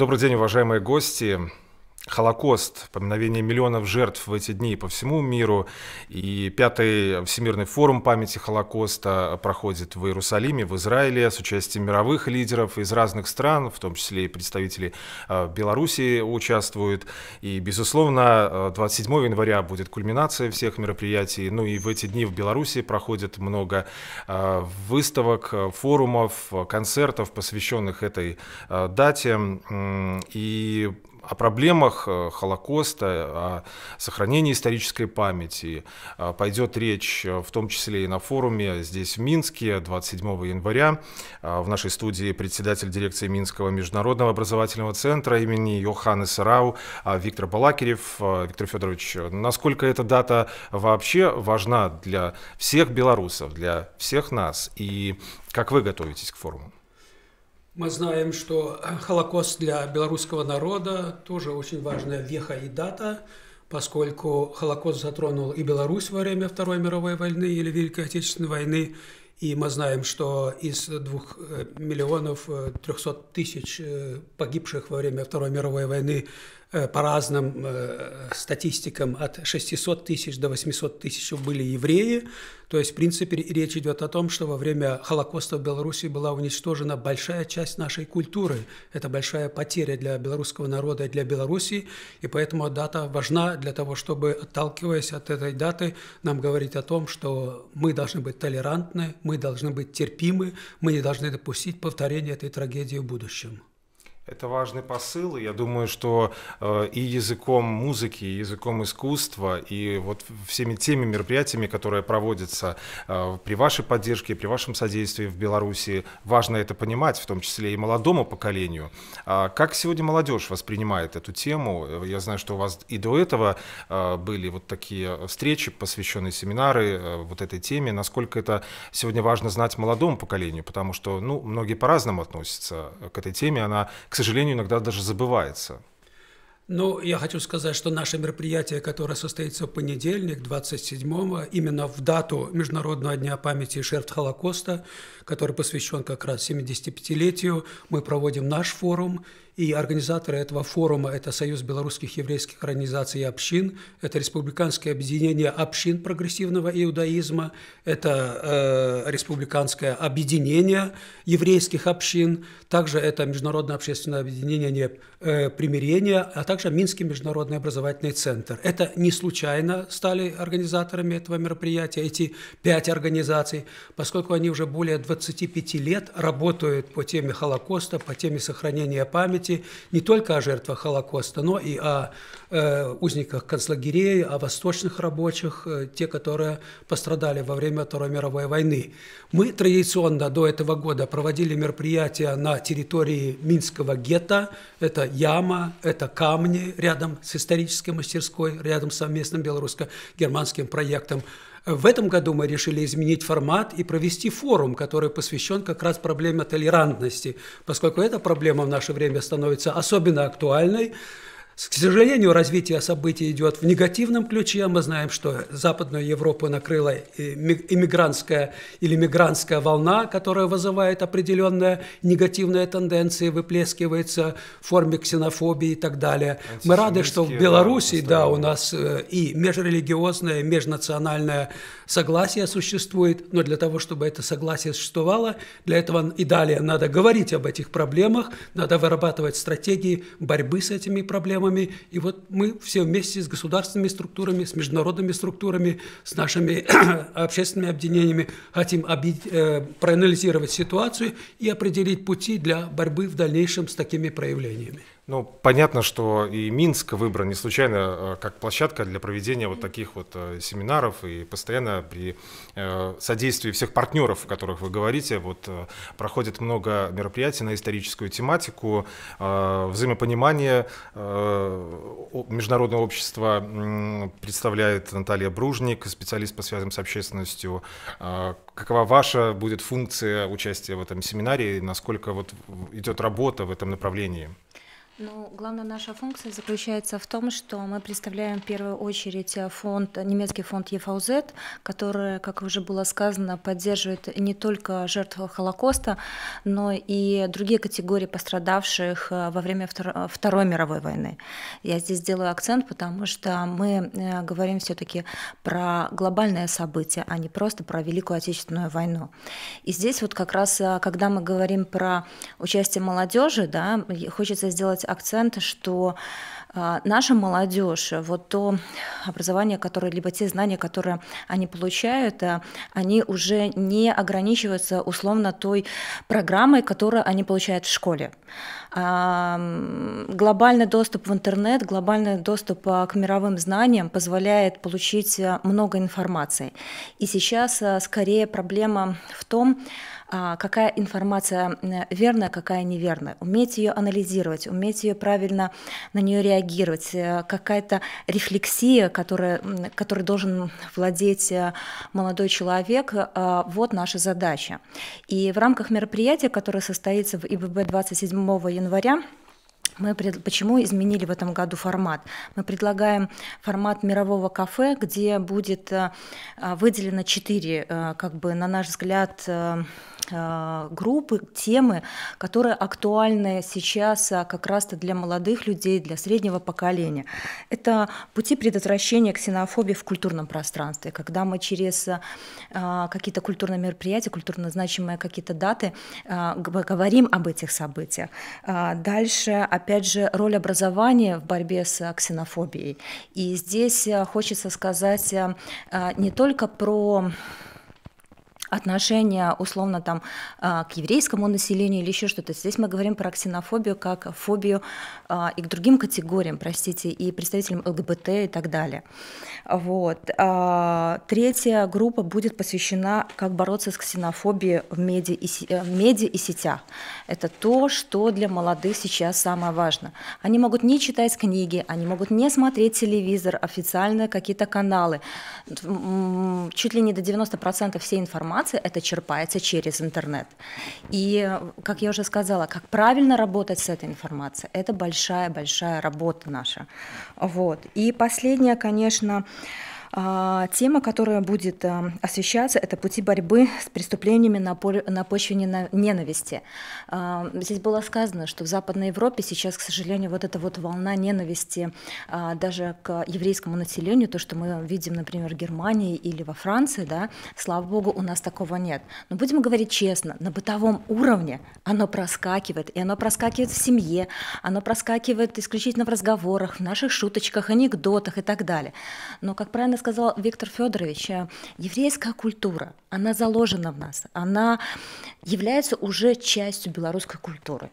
Добрый день, уважаемые гости. Холокост, поминовение миллионов жертв в эти дни по всему миру. И пятый Всемирный форум памяти Холокоста проходит в Иерусалиме, в Израиле, с участием мировых лидеров из разных стран, в том числе и представители а, Белоруссии участвуют. И, безусловно, 27 а, января будет кульминация всех мероприятий. Ну и в эти дни в Беларуси проходит много а, выставок, форумов, концертов, посвященных этой дате. И о проблемах э, Холокоста, о сохранении исторической памяти. Э, пойдет речь э, в том числе и на форуме здесь в Минске 27 января. В нашей студии председатель дирекции Минского международного образовательного центра имени Йоханны Сарау Виктор Балакирев. Виктор Федорович, насколько эта дата вообще важна для всех белорусов, для всех нас? И как вы готовитесь к форуму? Мы знаем, что Холокост для белорусского народа тоже очень важная веха и дата, поскольку Холокост затронул и Беларусь во время Второй мировой войны или Великой Отечественной войны, и мы знаем, что из двух э, миллионов э, трехсот тысяч э, погибших во время Второй мировой войны Э, по разным э, статистикам от 600 тысяч до 800 тысяч были евреи. То есть, в принципе, речь идет о том, что во время Холокоста в Беларуси была уничтожена большая часть нашей культуры. Это большая потеря для белорусского народа и для Беларуси. И поэтому дата важна для того, чтобы, отталкиваясь от этой даты, нам говорить о том, что мы должны быть толерантны, мы должны быть терпимы, мы не должны допустить повторения этой трагедии в будущем. Это важный посыл, и я думаю, что э, и языком музыки, и языком искусства, и вот всеми теми мероприятиями, которые проводятся э, при вашей поддержке, при вашем содействии в Беларуси, важно это понимать, в том числе и молодому поколению. А как сегодня молодежь воспринимает эту тему? Я знаю, что у вас и до этого э, были вот такие встречи, посвященные семинары э, вот этой теме. Насколько это сегодня важно знать молодому поколению, потому что, ну, многие по-разному относятся к этой теме, она, к сожалению, иногда даже забывается. Ну, я хочу сказать, что наше мероприятие, которое состоится в понедельник, 27-го, именно в дату Международного дня памяти жертв Холокоста, который посвящен как раз 75-летию, мы проводим наш форум, и организаторы этого форума – это Союз белорусских еврейских организаций и общин, это Республиканское объединение общин прогрессивного иудаизма, это э, Республиканское объединение еврейских общин, также это Международное общественное объединение э, примирения, а также Минский международный образовательный центр. Это не случайно стали организаторами этого мероприятия, эти пять организаций, поскольку они уже более 25 лет работают по теме Холокоста, по теме сохранения памяти, памяти не только о жертвах Холокоста, но и о э, узниках концлагерей, о восточных рабочих, э, те, которые пострадали во время Второй мировой войны. Мы традиционно до этого года проводили мероприятия на территории Минского гетто. Это яма, это камни рядом с исторической мастерской, рядом с совместным белорусско-германским проектом. В этом году мы решили изменить формат и провести форум, который посвящен как раз проблеме толерантности, поскольку эта проблема в наше время становится особенно актуальной. К сожалению, развитие событий идет в негативном ключе. Мы знаем, что Западную Европу накрыла иммигрантская или мигрантская волна, которая вызывает определенные негативные тенденции, выплескивается в форме ксенофобии и так далее. Мы рады, что в Беларуси, да, у нас э, и межрелигиозное, и межнациональное согласие существует, но для того, чтобы это согласие существовало, для этого и далее надо говорить об этих проблемах, надо вырабатывать стратегии борьбы с этими проблемами, программами. И вот мы все вместе с государственными структурами, с международными структурами, с нашими общественными объединениями хотим э, проанализировать ситуацию и определить пути для борьбы в дальнейшем с такими проявлениями. Ну, понятно, что и Минск выбран не случайно э, как площадка для проведения вот таких вот э, семинаров, и постоянно при э, содействии всех партнеров, о которых вы говорите, вот проходит много мероприятий на историческую тематику, взаимопонимание международного общества представляет Наталья Бружник, специалист по связям с общественностью. Какова ваша будет функция участия в этом семинаре, и насколько вот идет работа в этом направлении? Ну, главная наша функция заключается в том, что мы представляем в первую очередь э, фонд, немецкий фонд ЕФАУЗ, который, как уже было сказано, поддерживает не только жертв Холокоста, но и другие категории пострадавших э, во время Второй, Второй мировой войны. Я здесь делаю акцент, потому что мы э, говорим все-таки про глобальное событие, а не просто про Великую Отечественную войну. И здесь вот как раз, когда мы говорим про участие молодежи, да, хочется сделать акцент, что а, наша молодежь, вот то образование, которое, либо те знания, которые они получают, э, они уже не ограничиваются условно той программой, которую они получают в школе. Глобальный доступ в интернет, глобальный доступ а, к мировым знаниям позволяет получить э, много информации. И сейчас э, скорее проблема в том, а, какая информация э, верная, какая неверная, уметь ее анализировать, уметь ее правильно на нее реагировать, какая-то рефлексия, которая, которой должен владеть молодой человек, вот наша задача. И в рамках мероприятия, которое состоится в ИББ 27 января, января мы пред... почему изменили в этом году формат? Мы предлагаем формат мирового кафе, где будет э, выделено четыре, э, как бы, на наш взгляд, э, а, группы, темы, которые актуальны сейчас а, как раз-то для молодых людей, для среднего поколения. Это пути предотвращения ксенофобии в культурном пространстве, когда мы через а, какие-то культурные мероприятия, культурно значимые какие-то даты говорим об этих событиях. Дальше, опять же, роль образования в борьбе с ксенофобией. И здесь хочется сказать не только про отношение условно там а, к еврейскому населению или еще что-то. Здесь мы говорим про ксенофобию как фобию а, и к другим категориям, простите, и представителям ЛГБТ и так далее. Вот. А, третья группа будет посвящена, как бороться с ксенофобией в меди и, в медиа и сетях. Это то, что для молодых сейчас самое важное. Они могут не читать книги, они могут не смотреть телевизор, официальные какие-то каналы. Чуть ли не до 90% всей информации информация, это черпается через интернет. И, как я уже сказала, как правильно работать с этой информацией, это большая-большая работа наша. Вот. И последнее, конечно, а, тема, которая будет э, освещаться, это пути борьбы с преступлениями на почве ненависти. А, здесь было сказано, что в Западной Европе сейчас, к сожалению, вот эта вот волна ненависти а, даже к еврейскому населению, то, что мы видим, например, в Германии или во Франции, да, слава богу, у нас такого нет. Но будем говорить честно, на бытовом уровне оно проскакивает, и оно проскакивает в семье, оно проскакивает исключительно в разговорах, в наших шуточках, анекдотах и так далее. Но, как правильно сказал Виктор Федорович, э, еврейская культура, она заложена в нас, она является уже частью белорусской культуры.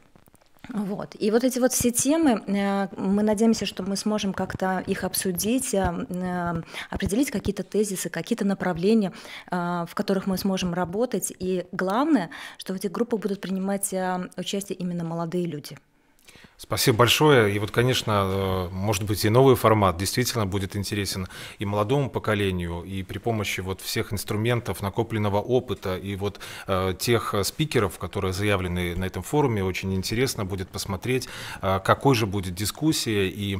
Вот. И вот эти вот все темы, э, мы надеемся, что мы сможем как-то их обсудить, э, определить какие-то тезисы, какие-то направления, в которых мы сможем работать. И главное, что в этих группах будут принимать участие именно молодые люди. Спасибо большое. И вот, конечно, э, может быть, и новый формат действительно будет интересен и молодому поколению, и при помощи вот всех инструментов, накопленного опыта, и вот э, тех э, спикеров, которые заявлены на этом форуме, очень интересно будет посмотреть, э, какой же будет дискуссия и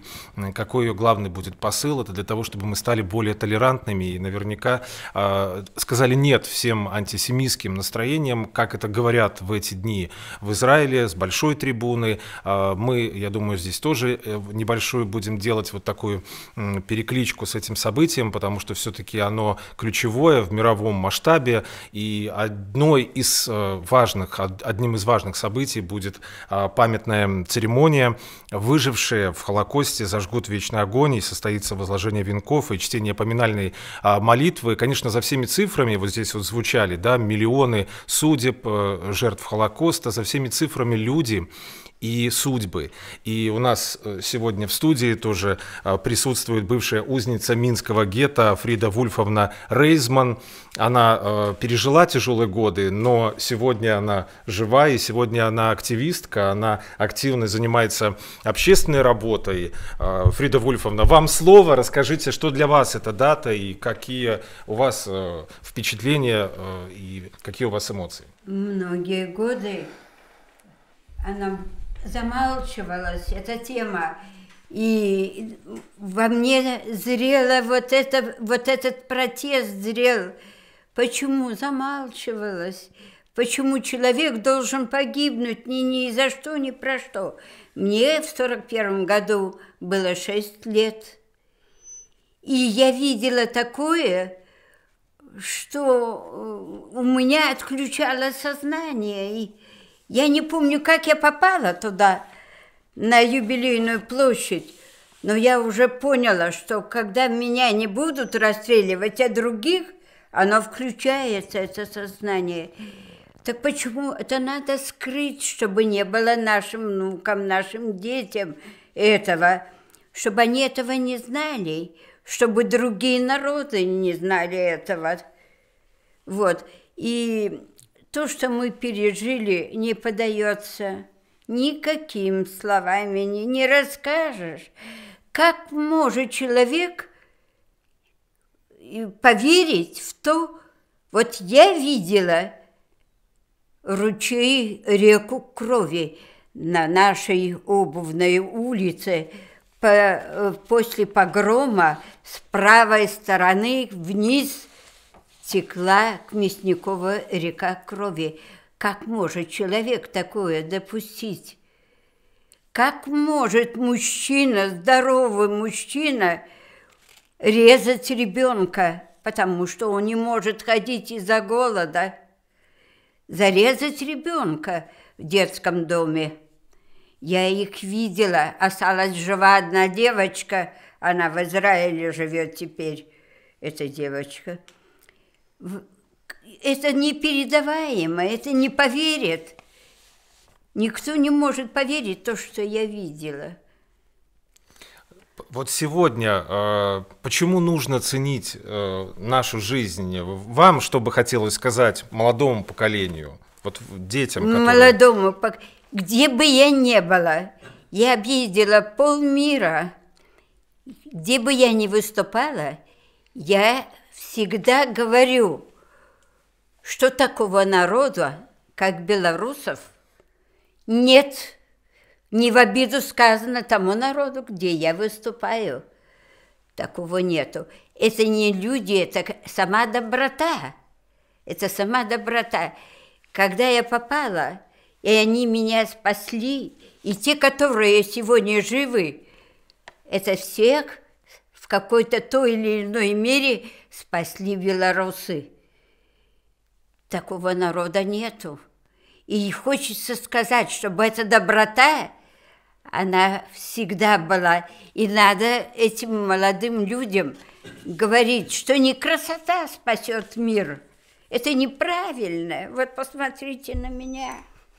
какой ее главный будет посыл. Это для того, чтобы мы стали более толерантными и наверняка э, сказали нет всем антисемитским настроениям, как это говорят в эти дни в Израиле с большой трибуны. Э, мы, я думаю, здесь тоже э, небольшую будем делать вот такую перекличку с этим событием, потому что все-таки оно ключевое в мировом масштабе, и одной из э, важных, одним из важных событий будет а, памятная церемония «Выжившие в Холокосте зажгут вечный огонь» и состоится возложение венков и чтение поминальной а, молитвы. Конечно, за всеми цифрами, вот здесь вот звучали, да, миллионы судеб, э, жертв Холокоста, за всеми цифрами люди, и судьбы. И у нас э, сегодня в студии тоже э, присутствует бывшая узница Минского гетто Фрида Вульфовна Рейзман. Она э, пережила тяжелые годы, но сегодня она жива, и сегодня она активистка, она активно занимается общественной работой. Фрида Вульфовна, вам слово, расскажите, что для вас эта дата и какие у вас впечатления и какие у вас эмоции. Многие годы она замалчивалась эта тема. И во мне зрело вот, это, вот этот протест зрел. Почему замалчивалась? Почему человек должен погибнуть ни, ни за что, ни про что? Мне в сорок первом году было шесть лет. И я видела такое, что э, у меня отключало сознание. И я не помню, как я попала туда, на юбилейную площадь, но я уже поняла, что когда меня не будут расстреливать, а других, оно включается, это сознание. Так почему это надо скрыть, чтобы не было нашим внукам, нашим детям этого, чтобы они этого не знали, чтобы другие народы не знали этого. Вот. И то, что мы пережили, не подается. Никаким словами не, не расскажешь. Как может человек э, поверить в то, вот я видела ручей, реку крови на нашей обувной улице по, э, после погрома с правой стороны вниз текла к Мясникова река крови. Как может человек такое допустить? Как может мужчина, здоровый мужчина, резать ребенка, потому что он не может ходить из-за голода? Зарезать ребенка в детском доме. Я их видела, осталась жива одна девочка, она в Израиле живет теперь, эта девочка – это непередаваемо, это не поверят. Никто не может поверить то, что я видела. Вот сегодня э, почему нужно ценить э, нашу жизнь? Вам что бы хотелось сказать молодому поколению, вот детям? Которые... Молодому, поколению, где бы я ни была, я объездила полмира. Где бы я ни выступала, я всегда говорю, что такого народа, как белорусов, нет. Не в обиду сказано тому народу, где я выступаю. Такого нету. Это не люди, это сама доброта. Это сама доброта. Когда я попала, и они меня спасли, и те, которые сегодня живы, это всех – в какой-то той или иной мере спасли белорусы. Такого народа нету. И хочется сказать, чтобы эта доброта, она всегда была. И надо этим молодым людям говорить, что не красота спасет мир. Это неправильно. Вот посмотрите на меня.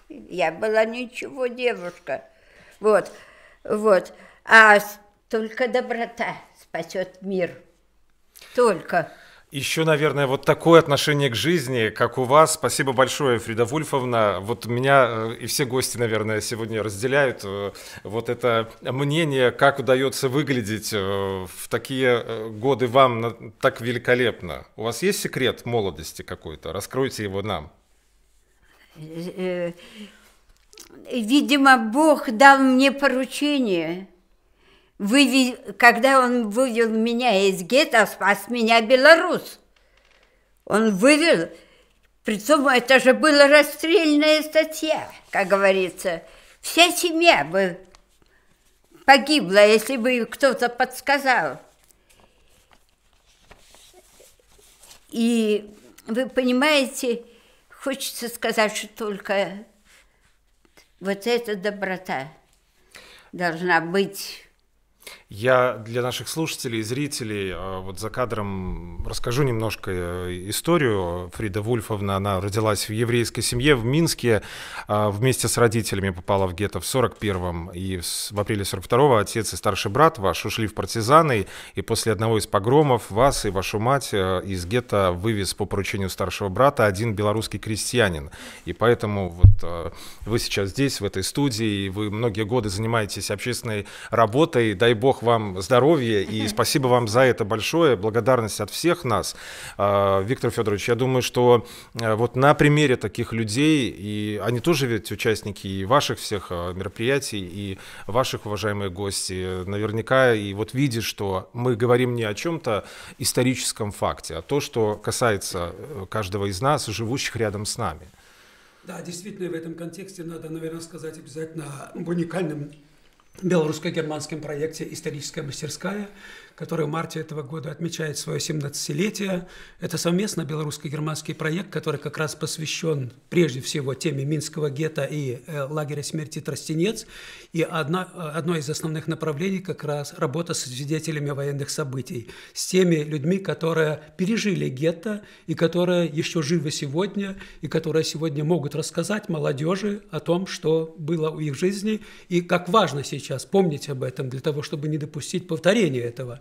Я была ничего девушка. Вот, вот. А только доброта спасет мир. Только. Еще, наверное, вот такое отношение к жизни, как у вас. Спасибо большое, Фрида Вульфовна. Вот меня э, и все гости, наверное, сегодня разделяют э, вот это мнение, как удается выглядеть э, в такие годы вам так великолепно. У вас есть секрет молодости какой-то? Раскройте его нам. Видимо, Бог дал мне поручение – вы, когда он вывел меня из гетто, спас а меня белорус. Он вывел, причем это же была расстрельная статья, как говорится. Вся семья бы погибла, если бы кто-то подсказал. И вы понимаете, хочется сказать, что только вот эта доброта должна быть я для наших слушателей и зрителей э, вот за кадром расскажу немножко э, историю. Фрида Вульфовна, она родилась в еврейской семье в Минске, а вместе с родителями попала в гетто в 41-м, и в апреле 42-го отец и старший брат ваш ушли в партизаны, и после одного из погромов вас и вашу мать э, из гетто вывез по поручению старшего брата один белорусский крестьянин. И поэтому вот вы сейчас здесь, в этой студии, и вы многие годы занимаетесь общественной работой, дай бог Бог вам здоровья и спасибо вам за это большое. Благодарность от всех нас. А, Виктор Федорович, я думаю, что э, вот на примере таких людей, и они тоже ведь участники и ваших всех э, мероприятий, и ваших, уважаемые гости, наверняка и вот видишь, что мы говорим не о чем-то историческом факте, а то, что касается э, каждого из нас, живущих рядом с нами. Да, действительно, в этом контексте надо, наверное, сказать обязательно об уникальном белорусско-германском проекте «Историческая мастерская», который в марте этого года отмечает свое 17-летие. Это совместно белорусско-германский проект, который как раз посвящен прежде всего теме Минского гетто и э, лагеря смерти Тростенец. И одна, одно из основных направлений как раз работа с свидетелями военных событий, с теми людьми, которые пережили гетто и которые еще живы сегодня, и которые сегодня могут рассказать молодежи о том, что было у их жизни, и как важно сейчас помнить об этом для того, чтобы не допустить повторения этого.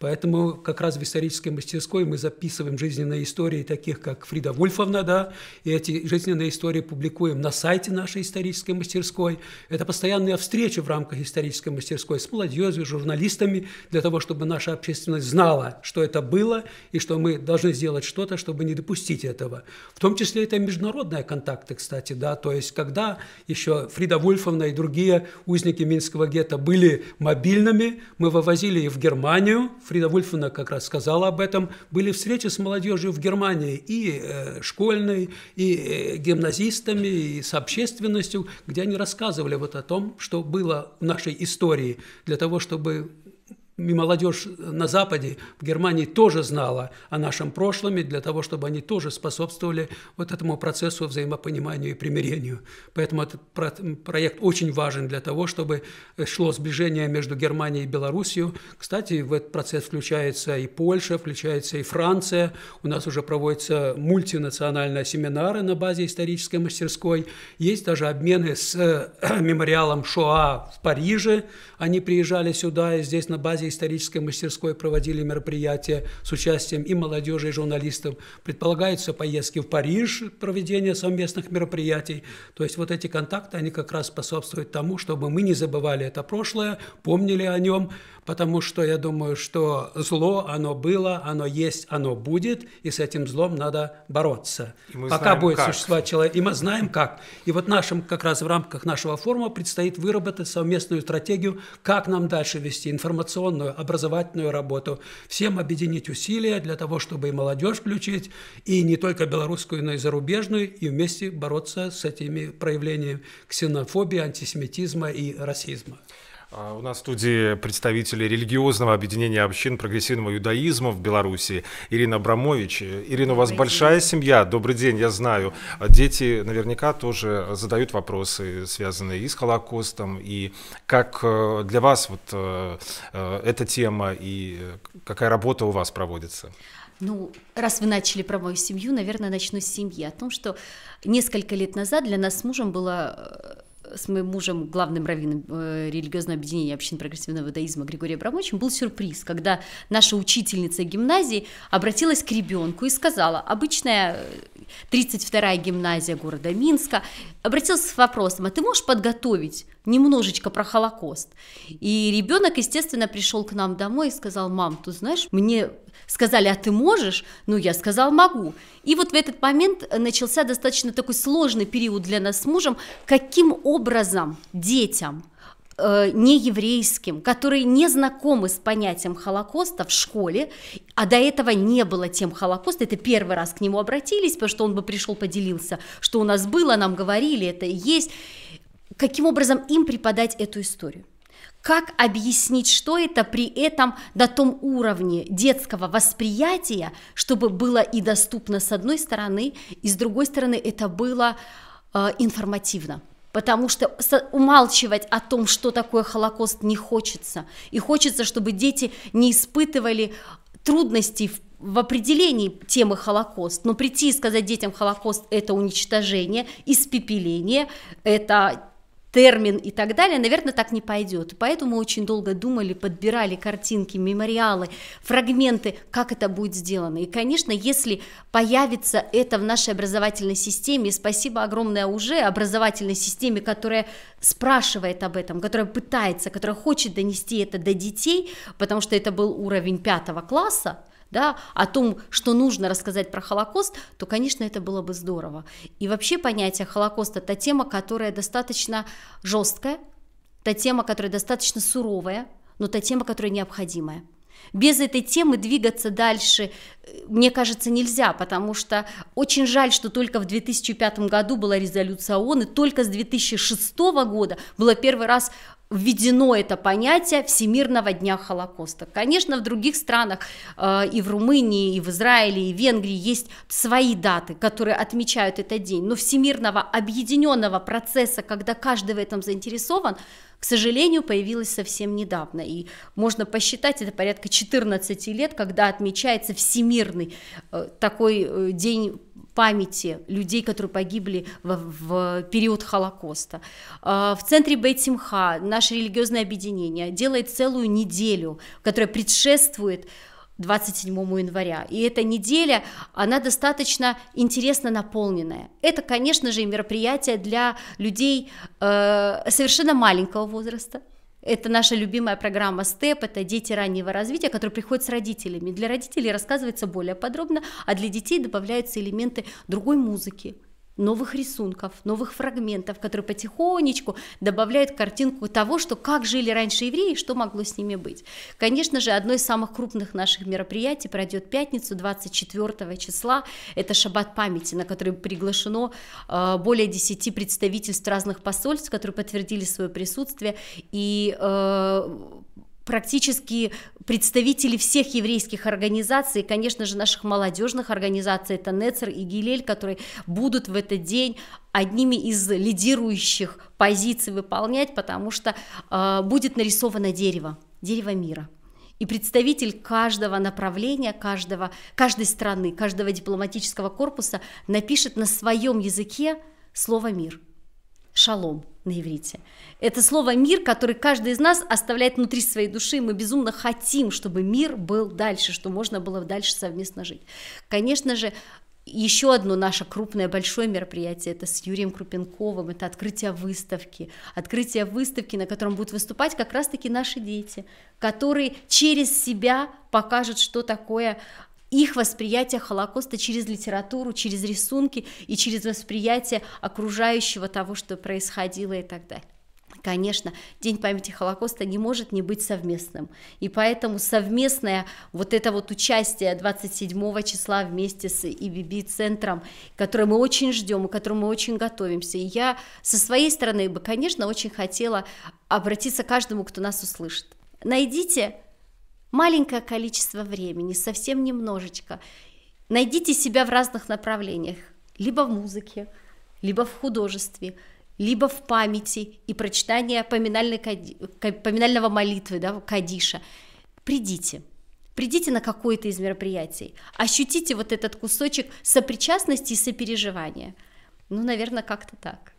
Поэтому как раз в исторической мастерской мы записываем жизненные истории таких, как Фрида Вульфовна, да, и эти жизненные истории публикуем на сайте нашей исторической мастерской. Это постоянные встречи в рамках исторической мастерской с молодежью, журналистами, для того, чтобы наша общественность знала, что это было, и что мы должны сделать что-то, чтобы не допустить этого. В том числе это международные контакты, кстати, да, то есть когда еще Фрида Вульфовна и другие узники Минского гетто были мобильными, мы вывозили их в Германию, в Фрида Вульфена как раз сказала об этом, были встречи с молодежью в Германии и э, школьной, и э, гимназистами, и с общественностью, где они рассказывали вот о том, что было в нашей истории для того, чтобы и молодежь на Западе, в Германии тоже знала о нашем прошлом, и для того, чтобы они тоже способствовали вот этому процессу взаимопониманию и примирению. Поэтому этот проект очень важен для того, чтобы э, шло сближение между Германией и Белоруссией. Кстати, в этот процесс включается и Польша, включается и Франция. У нас уже проводятся мультинациональные семинары на базе исторической мастерской. Есть даже обмены с э, мемориалом Шоа в Париже. Они приезжали сюда, и здесь на базе исторической мастерской проводили мероприятия с участием и молодежи, и журналистов. Предполагаются поездки в Париж, проведение совместных мероприятий. То есть вот эти контакты, они как раз способствуют тому, чтобы мы не забывали это прошлое, помнили о нем, потому что я думаю, что зло, оно было, оно есть, оно будет, и с этим злом надо бороться. Пока будет как. существовать человек, и мы знаем как. И вот нашим, как раз в рамках нашего форума предстоит выработать совместную стратегию, как нам дальше вести информационную, образовательную работу, всем объединить усилия для того, чтобы и молодежь включить, и не только белорусскую, но и зарубежную, и вместе бороться с этими проявлениями ксенофобии, антисемитизма и расизма. А, у нас в студии представители религиозного объединения общин прогрессивного иудаизма в Беларуси Ирина Абрамович. Ирина, у вас день. большая семья. Добрый день, я знаю. А дети наверняка тоже задают вопросы, связанные и с Холокостом, и как э, для вас вот э, э, эта тема, и какая работа у вас проводится? Ну, раз вы начали про мою семью, наверное, начну с семьи. О том, что несколько лет назад для нас с мужем было с моим мужем, главным раввином э, религиозного объединения общин прогрессивного иудаизма Григория Абрамовичем, был сюрприз, когда наша учительница гимназии обратилась к ребенку и сказала, обычная э, 32-я гимназия города Минска, обратился с вопросом, а ты можешь подготовить немножечко про Холокост? И ребенок, естественно, пришел к нам домой и сказал, мам, ты знаешь, мне сказали, а ты можешь? Ну, я сказал, могу. И вот в этот момент начался достаточно такой сложный период для нас с мужем, каким образом детям э, нееврейским, которые не знакомы с понятием Холокоста в школе, а до этого не было тем Холокоста, это первый раз к нему обратились, потому что он бы пришел, поделился, что у нас было, нам говорили, это есть. Каким образом им преподать эту историю? Как объяснить, что это при этом на том уровне детского восприятия, чтобы было и доступно с одной стороны, и с другой стороны это было э, информативно? потому что умалчивать о том, что такое Холокост, не хочется. И хочется, чтобы дети не испытывали трудностей в в определении темы Холокост, но прийти и сказать детям Холокост – это уничтожение, испепеление, это термин и так далее, наверное, так не пойдет. Поэтому очень долго думали, подбирали картинки, мемориалы, фрагменты, как это будет сделано. И, конечно, если появится это в нашей образовательной системе, спасибо огромное уже образовательной системе, которая спрашивает об этом, которая пытается, которая хочет донести это до детей, потому что это был уровень пятого класса, да, о том, что нужно рассказать про Холокост, то, конечно, это было бы здорово. И вообще понятие Холокоста – это тема, которая достаточно жесткая, это тема, которая достаточно суровая, но это тема, которая необходимая. Без этой темы двигаться дальше, э, мне кажется, нельзя, потому что очень жаль, что только в 2005 году была резолюция ООН, и только с 2006 года было первый раз введено это понятие Всемирного дня Холокоста. Конечно, в других странах, э, и в Румынии, и в Израиле, и в Венгрии есть свои даты, которые отмечают этот день, но Всемирного объединенного процесса, когда каждый в этом заинтересован, к сожалению, появилось совсем недавно, и можно посчитать, это порядка 14 лет, когда отмечается всемирный э, такой э, день памяти людей, которые погибли в, в период Холокоста. А, в центре Бейтсимха наше религиозное объединение делает целую неделю, которая предшествует 27 января. И эта неделя, она достаточно интересно наполненная. Это, конечно же, мероприятие для людей э, совершенно маленького возраста, это наша любимая программа СТЕП, это дети раннего развития, которые приходят с родителями. Для родителей рассказывается более подробно, а для детей добавляются элементы другой музыки, новых рисунков, новых фрагментов, которые потихонечку добавляют картинку того, что как жили раньше евреи, что могло с ними быть. Конечно же, одно из самых крупных наших мероприятий пройдет пятницу 24 числа. Это шаббат памяти, на который приглашено э, более 10 представительств разных посольств, которые подтвердили свое присутствие. И э, практически представители всех еврейских организаций, конечно же, наших молодежных организаций, это Нецер и Гилель, которые будут в этот день одними из лидирующих позиций выполнять, потому что э, будет нарисовано дерево, дерево мира. И представитель каждого направления, каждого, каждой страны, каждого дипломатического корпуса напишет на своем языке слово «мир», «шалом», на иврите. Это слово «мир», который каждый из нас оставляет внутри своей души. Мы безумно хотим, чтобы мир был дальше, что можно было дальше совместно жить. Конечно же, еще одно наше крупное большое мероприятие это с Юрием Крупенковым, это открытие выставки. Открытие выставки, на котором будут выступать как раз-таки наши дети, которые через себя покажут, что такое их восприятие Холокоста через литературу, через рисунки и через восприятие окружающего того, что происходило и так далее. Конечно, День памяти Холокоста не может не быть совместным. И поэтому совместное вот это вот участие 27 числа вместе с ИББ-центром, который мы очень ждем, к которому мы очень готовимся. И я со своей стороны бы, конечно, очень хотела обратиться к каждому, кто нас услышит. Найдите маленькое количество времени, совсем немножечко. Найдите себя в разных направлениях, либо в музыке, либо в художестве, либо в памяти и прочитание поминального молитвы, да, кадиша. Придите, придите на какое-то из мероприятий, ощутите вот этот кусочек сопричастности и сопереживания. Ну, наверное, как-то так.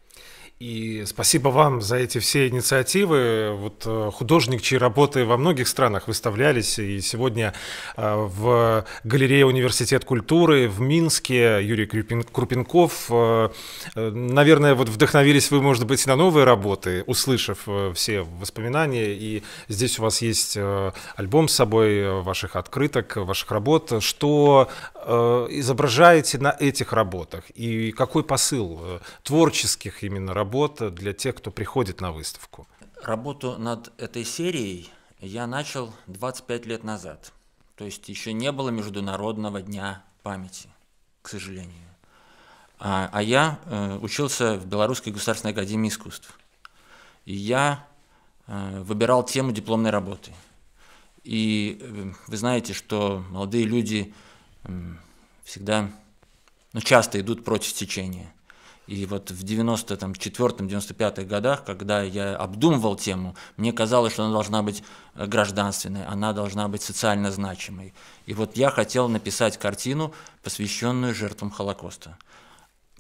И спасибо вам за эти все инициативы. Вот э, художник, чьи работы во многих странах выставлялись, и сегодня э, в галерее Университет культуры в Минске Юрий Крупенков. Э, наверное, вот вдохновились вы, может быть, на новые работы, услышав все воспоминания. И здесь у вас есть альбом с собой ваших открыток, ваших работ. Что изображаете на этих работах? И какой посыл творческих именно работ? работа для тех, кто приходит на выставку? Работу над этой серией я начал 25 лет назад. То есть еще не было Международного дня памяти, к сожалению. А, а я э, учился в Белорусской государственной академии искусств. И я э, выбирал тему дипломной работы. И э, вы знаете, что молодые люди э, всегда, ну часто идут против течения. И вот в 94-95 годах, когда я обдумывал тему, мне казалось, что она должна быть э, гражданственной, она должна быть социально значимой. И вот я хотел написать картину, посвященную жертвам Холокоста.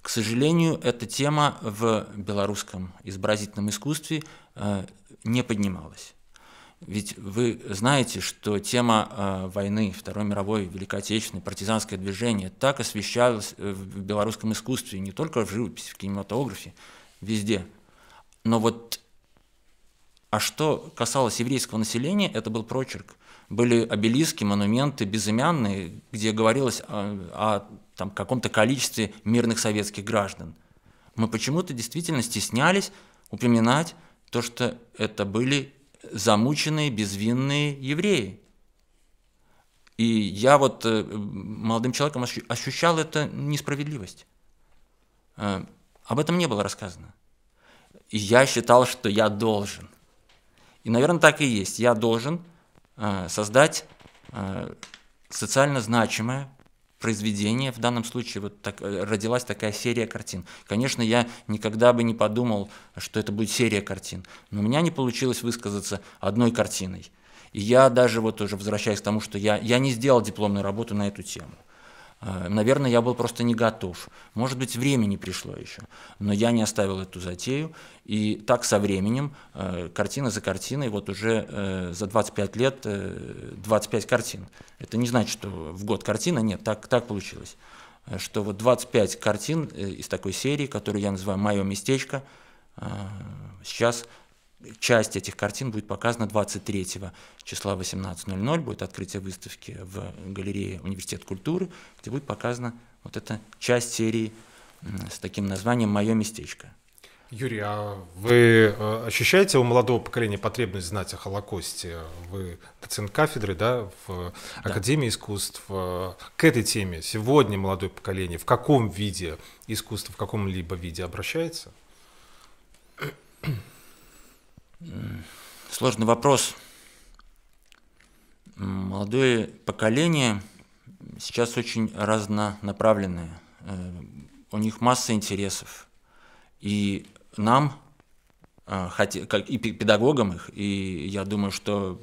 К сожалению, эта тема в белорусском изобразительном искусстве э, не поднималась. Ведь вы знаете, что тема э, войны, Второй мировой, Великой Отечественной, партизанское движение так освещалась э, в белорусском искусстве, не только в живописи, в кинематографе, везде. Но вот, а что касалось еврейского населения, это был прочерк. Были обелиски, монументы безымянные, где говорилось о, о каком-то количестве мирных советских граждан. Мы почему-то действительно стеснялись упоминать то, что это были замученные безвинные евреи. И я вот э, молодым человеком ощущал это несправедливость. Э, об этом не было рассказано. И я считал, что я должен. И, наверное, так и есть. Я должен э, создать социально значимое произведение, в данном случае вот так, э, родилась такая серия картин. Конечно, я никогда бы не подумал, что это будет серия картин, но у меня не получилось высказаться одной картиной. И я даже вот уже возвращаясь к тому, что я, я не сделал дипломную работу на эту тему. Э, наверное, я был просто не готов. Может быть, время не пришло еще. Но я не оставил эту затею. И так со временем, э, картина за картиной, вот уже э, за 25 лет 25 картин. Это не значит, что в год картина, нет, так, так получилось. Что вот 25 картин из такой серии, которую я называю «Мое местечко», сейчас часть этих картин будет показана 23 числа 18.00, будет открытие выставки в галерее Университет культуры, где будет показана вот эта часть серии с таким названием «Мое местечко». Юрий, а вы э, ощущаете у молодого поколения потребность знать о Холокосте? Вы доцент кафедры да, в Академии да. искусств. Э, к этой теме сегодня молодое поколение в каком виде искусства, в каком-либо виде обращается? Сложный вопрос. Молодое поколение сейчас очень разнонаправленное. Э, у них масса интересов. И нам, э, и педагогам их, и я думаю, что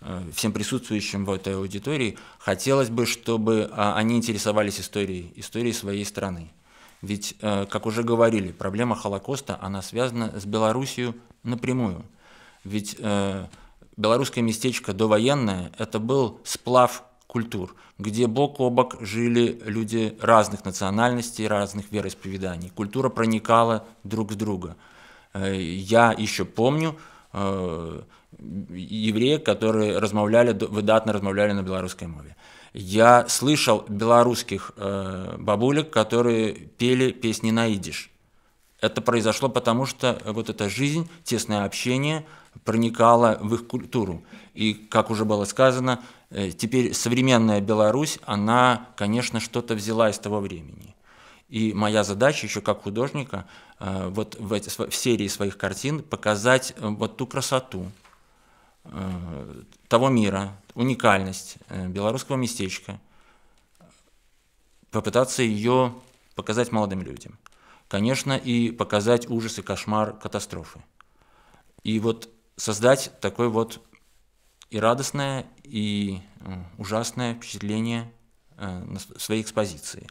э, всем присутствующим в этой аудитории, хотелось бы, чтобы а, они интересовались историей, историей своей страны. Ведь, э, как уже говорили, проблема Холокоста, она связана с Белоруссией напрямую. Ведь э, белорусское местечко довоенное – это был сплав культур, где бок о бок жили люди разных национальностей, разных вероисповеданий. Культура проникала друг в друга. Э, я еще помню евреев, которые размовляли, выдатно размовляли на белорусской мове. Я слышал белорусских э, бабулек, которые пели песни на идиш. Это произошло потому, что вот эта жизнь, тесное общение проникало в их культуру. И, как уже было сказано, э, теперь современная Беларусь, она, конечно, что-то взяла из того времени. И моя задача еще как художника э, вот в, эти, в серии своих картин показать э, вот ту красоту э, того мира, уникальность э, белорусского местечка, попытаться ее показать молодым людям. Конечно, и показать ужас и кошмар катастрофы. И вот создать такое вот и радостное, и э, ужасное впечатление э, своей экспозиции.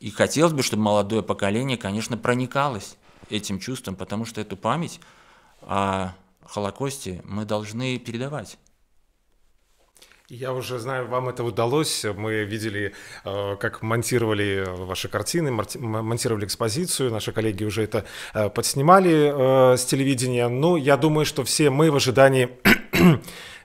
И хотелось бы, чтобы молодое поколение, конечно, проникалось этим чувством, потому что эту память о Холокосте мы должны передавать. Я уже знаю, вам это удалось. Мы видели, э, как монтировали ваши картины, монтировали экспозицию. Наши коллеги уже это э, подснимали э, с телевидения. Ну, я думаю, что все мы в ожидании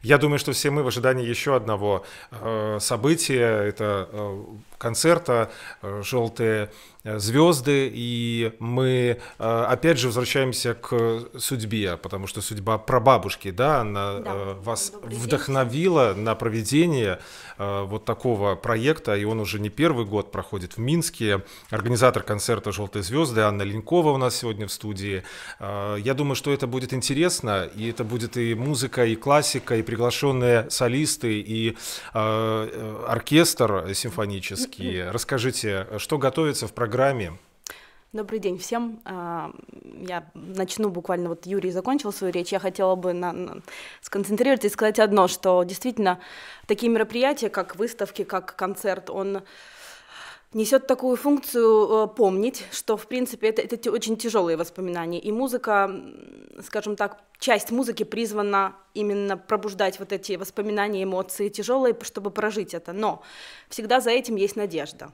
я думаю, что все мы в ожидании еще одного э, события, это э, концерта э, «Желтые звезды», и мы опять же возвращаемся к судьбе, потому что судьба прабабушки, да, она да. вас Добрый вдохновила день. на проведение вот такого проекта, и он уже не первый год проходит в Минске. Организатор концерта «Желтые звезды» Анна Ленькова у нас сегодня в студии. Я думаю, что это будет интересно, и это будет и музыка, и классика, и приглашенные солисты и э, э оркестр симфонический. Расскажите, что готовится в программе? Добрый день всем. А, я начну буквально, вот Юрий закончил свою речь. Я хотела бы на, на, сконцентрироваться и сказать одно, что действительно такие мероприятия, как выставки, как концерт, он несет такую функцию э, помнить, что, в принципе, это, это очень тяжелые воспоминания. И музыка, скажем так, часть музыки призвана именно пробуждать вот эти воспоминания, эмоции тяжелые, чтобы прожить это. Но всегда за этим есть надежда.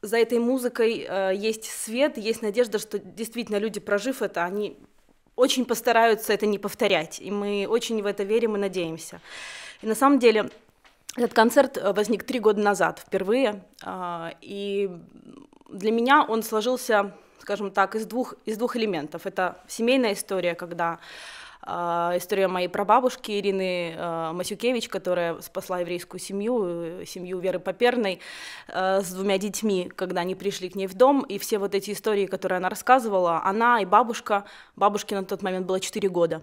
За этой музыкой э, есть свет, есть надежда, что действительно люди, прожив это, они очень постараются это не повторять. И мы очень в это верим и надеемся. И на самом деле этот концерт э, возник три года назад впервые, а, и для меня он сложился, скажем так, из двух, из двух элементов. Это семейная история, когда а, история моей прабабушки Ирины э, Масюкевич, которая спасла еврейскую семью, э, семью Веры Паперной, с двумя детьми, когда они пришли к ней в дом, и все вот эти истории, которые она рассказывала, она и бабушка, бабушке на тот момент было 4 года,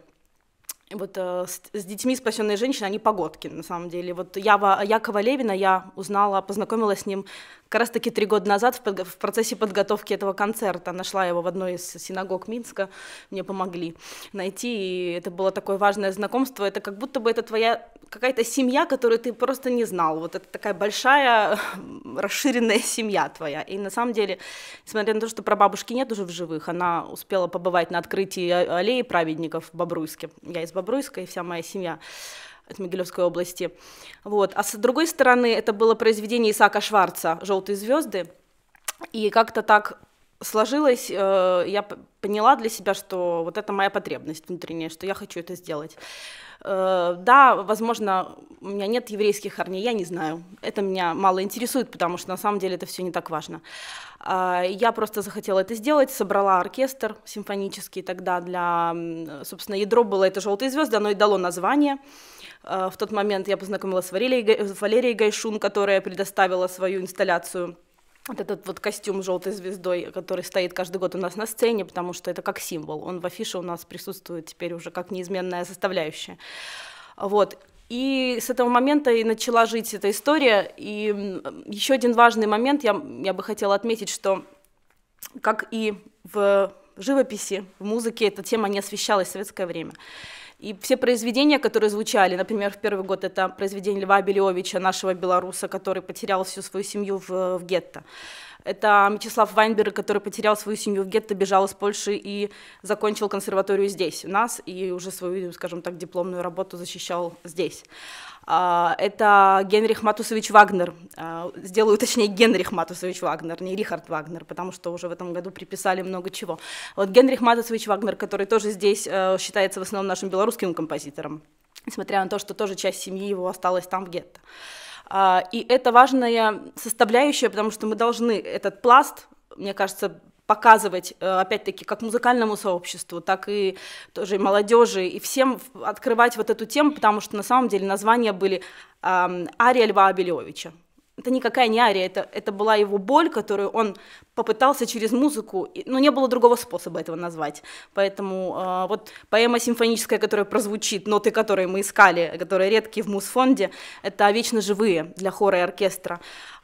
вот э, с, с детьми спасенные женщины, они погодки, на самом деле. Вот я, Якова Левина я узнала, познакомилась с ним как раз-таки три года назад в, под, в процессе подготовки этого концерта. Нашла его в одной из синагог Минска, мне помогли найти, и это было такое важное знакомство. Это как будто бы это твоя какая-то семья, которую ты просто не знал. Вот это такая большая расширенная семья твоя. И на самом деле, несмотря на то, что про бабушки нет уже в живых, она успела побывать на открытии а, аллеи праведников в Бобруйске. Я из Бобруйска, и вся моя семья от Могилевской области. Вот. А с другой стороны, это было произведение Исаака Шварца «Желтые звезды». И как-то так сложилось, э, я поняла для себя, что вот это моя потребность внутренняя, что я хочу это сделать. Э, да, возможно, у меня нет еврейских корней, я не знаю. Это меня мало интересует, потому что на самом деле это все не так важно. А, я просто захотела это сделать, собрала оркестр симфонический тогда для, собственно, ядро было это «Желтые звезды», оно и дало название. Э, в тот момент я познакомилась с Валерией, Валерией Гайшун, которая предоставила свою инсталляцию вот этот вот костюм желтой звездой, который стоит каждый год у нас на сцене, потому что это как символ. Он в афише у нас присутствует теперь уже как неизменная составляющая. Вот. И с этого момента и начала жить эта история. И еще один важный момент я, я бы хотела отметить, что как и в живописи, в музыке эта тема не освещалась в советское время. И все произведения, которые звучали, например, в первый год это произведение Льва Белевича, нашего белоруса, который потерял всю свою семью в, в гетто. Это Мячеслав Вайнберг, который потерял свою семью в гетто, бежал из Польши и закончил консерваторию здесь, у нас, и уже свою, скажем так, дипломную работу защищал здесь. А, это Генрих Матусович Вагнер, а, сделаю точнее Генрих Матусович Вагнер, не Рихард Вагнер, потому что уже в этом году приписали много чего. Вот Генрих Матусович Вагнер, который тоже здесь э, считается в основном нашим белорусским композитором, несмотря на то, что тоже часть семьи его осталась там в гетто. А, и это важная составляющая, потому что мы должны этот пласт, мне кажется, показывать, э, опять-таки, как музыкальному сообществу, так и тоже молодежи, и всем открывать вот эту тему, потому что на самом деле названия были Ария Льва Абелевича это никакая не ария, это, это была его боль, которую он попытался через музыку, но ну, не было другого способа этого назвать. Поэтому э, вот поэма симфоническая, которая прозвучит, ноты которые мы искали, которые редкие в Мусфонде, это «Вечно живые» для хора и оркестра.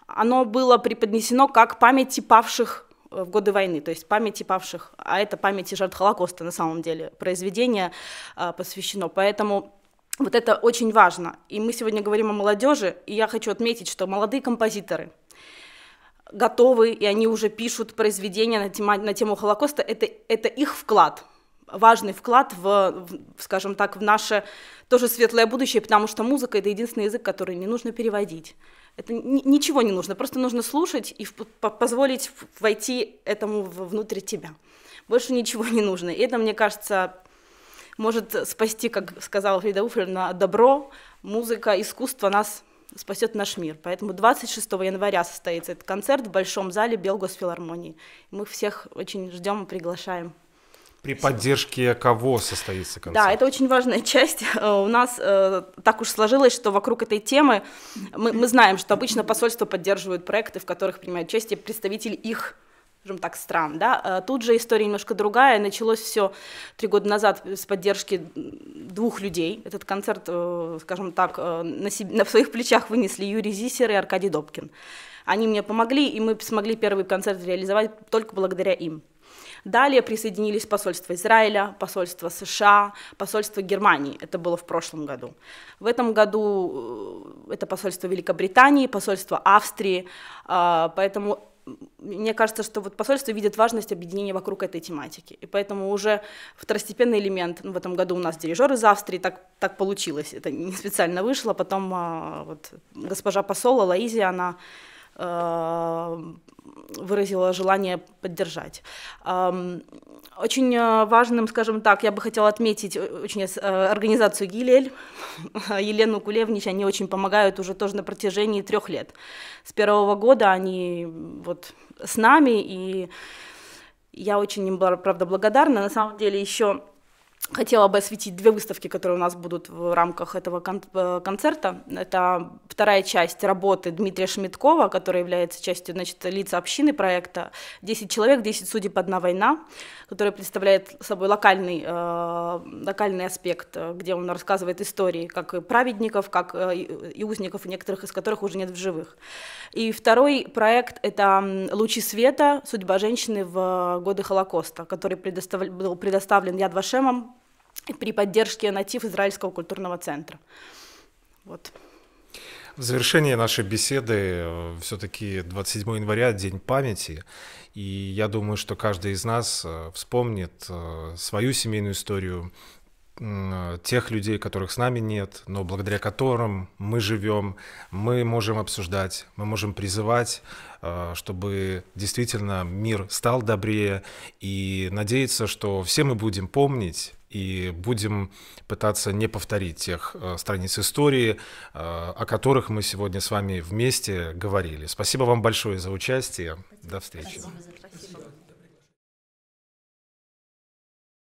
Оно было преподнесено как памяти павших э, в годы войны, то есть памяти павших, а это памяти жертв Холокоста на самом деле, произведение э, посвящено. Поэтому вот это очень важно. И мы сегодня говорим о молодежи, и я хочу отметить, что молодые композиторы готовы, и они уже пишут произведения на, тема, на тему Холокоста, это, это их вклад, важный вклад в, в, скажем так, в наше тоже светлое будущее, потому что музыка — это единственный язык, который не нужно переводить. Это ни, ничего не нужно, просто нужно слушать и в, по, позволить войти этому внутрь тебя. Больше ничего не нужно. И это, мне кажется, может спасти, как сказала Фрида Уфрина, добро, музыка, искусство нас спасет наш мир. Поэтому 26 января состоится этот концерт в Большом зале Белгосфилармонии. Мы всех очень ждем и приглашаем. При поддержке кого состоится концерт? Да, это очень важная часть. У нас э, так уж сложилось, что вокруг этой темы мы, мы знаем, что обычно посольства поддерживают проекты, в которых принимают участие представители их скажем так, стран. Да? Э, тут же история немножко другая. Началось все три года назад с поддержки двух людей. Этот концерт, э, скажем так, э, на, себе, на своих плечах вынесли Юрий Зисер и Аркадий Добкин. Они мне помогли, и мы смогли первый концерт реализовать только благодаря им. Далее присоединились посольство Израиля, посольство США, посольство Германии. Это было в прошлом году. В этом году это посольство Великобритании, посольство Австрии. Поэтому мне кажется, что вот посольство видит важность объединения вокруг этой тематики, и поэтому уже второстепенный элемент, ну, в этом году у нас дирижер из Австрии, так, так получилось, это не специально вышло, потом а, вот госпожа посола Лаизия, она Э, выразила желание поддержать. Очень э, важным, скажем так, я бы хотела отметить э, очень организацию Гилель, Елену Кулевнич, они очень помогают уже тоже на протяжении трех лет. С первого года они вот с нами, и я очень им, правда, благодарна. На самом деле еще хотела бы осветить две выставки, которые у нас будут в рамках этого кон э, концерта. Это вторая часть работы Дмитрия Шмиткова, которая является частью значит, лица общины проекта «10 человек, 10 судеб, одна война», который представляет собой локальный, э, локальный аспект, где он рассказывает истории как праведников, как э, и узников, и некоторых из которых уже нет в живых. И второй проект — это «Лучи света. Судьба женщины в годы Холокоста», который предостав... был предоставлен Яд Вашемом, при поддержке натив Израильского культурного центра. Вот. В завершение нашей беседы э, все-таки 27 января – День памяти. И я думаю, что каждый из нас э, вспомнит э, свою семейную историю, тех людей, которых с нами нет, но благодаря которым мы живем, мы можем обсуждать, мы можем призывать, чтобы действительно мир стал добрее и надеяться, что все мы будем помнить и будем пытаться не повторить тех э, страниц истории, э, о которых мы сегодня с вами вместе говорили. Спасибо вам большое за участие. Спасибо. До встречи. Спасибо.